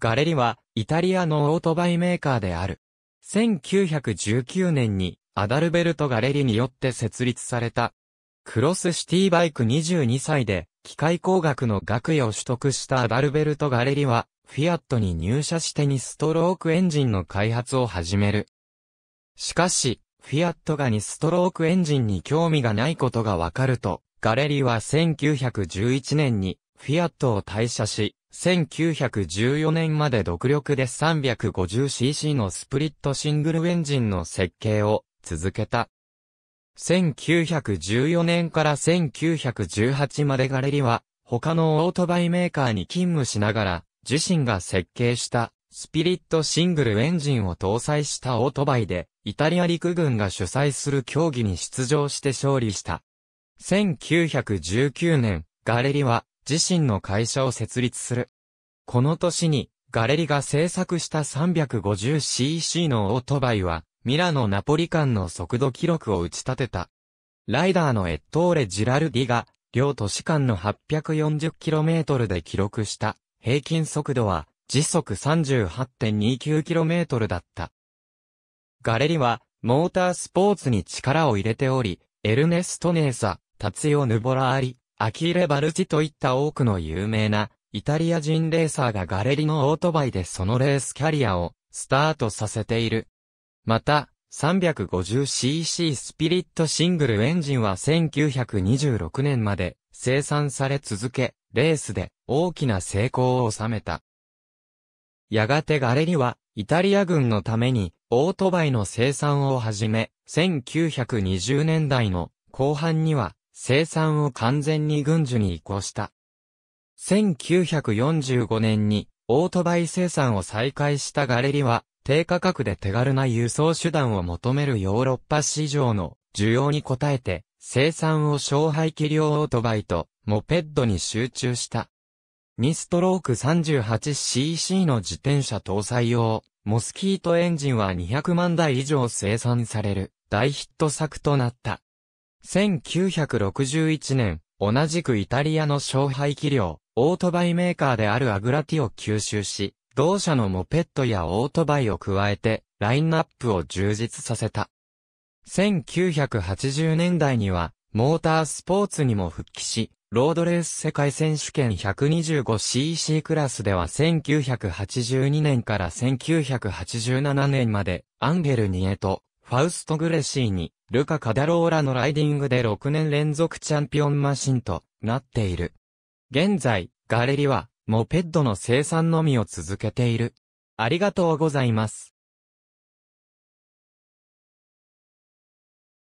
ガレリはイタリアのオートバイメーカーである。1919年にアダルベルト・ガレリによって設立された。クロスシティバイク22歳で機械工学の学位を取得したアダルベルト・ガレリはフィアットに入社して2ストロークエンジンの開発を始める。しかし、フィアットが2ストロークエンジンに興味がないことがわかると、ガレリは1911年にフィアットを退社し、1914年まで独力で 350cc のスプリットシングルエンジンの設計を続けた。1914年から1918までガレリは他のオートバイメーカーに勤務しながら自身が設計したスピリットシングルエンジンを搭載したオートバイでイタリア陸軍が主催する競技に出場して勝利した。1919年、ガレリは自身の会社を設立する。この年に、ガレリが製作した 350cc のオートバイは、ミラノナポリ間の速度記録を打ち立てた。ライダーのエットーレ・ジラルディが、両都市間の 840km で記録した平均速度は時速 38.29km だった。ガレリはモータースポーツに力を入れており、エルネストネーサ、タツヨ・ヌボラアリ、アキーレ・バルチといった多くの有名な、イタリア人レーサーがガレリのオートバイでそのレースキャリアを、スタートさせている。また、350cc スピリットシングルエンジンは1926年まで生産され続け、レースで大きな成功を収めた。やがてガレリは、イタリア軍のために、オートバイの生産をはじめ、1920年代の後半には、生産を完全に軍需に移行した。1945年にオートバイ生産を再開したガレリは、低価格で手軽な輸送手段を求めるヨーロッパ市場の需要に応えて、生産を小排器量オートバイとモペッドに集中した。2ストローク 38cc の自転車搭載用、モスキートエンジンは200万台以上生産される大ヒット作となった。1961年、同じくイタリアの小廃器量、オートバイメーカーであるアグラティを吸収し、同社のモペットやオートバイを加えて、ラインナップを充実させた。1980年代には、モータースポーツにも復帰し、ロードレース世界選手権 125cc クラスでは1982年から1987年まで、アンゲルニエとファウスト・グレシーニ、ルカ・カダローラのライディングで6年連続チャンピオンマシンとなっている。現在、ガレリは、モペッドの生産のみを続けている。ありがとうございます。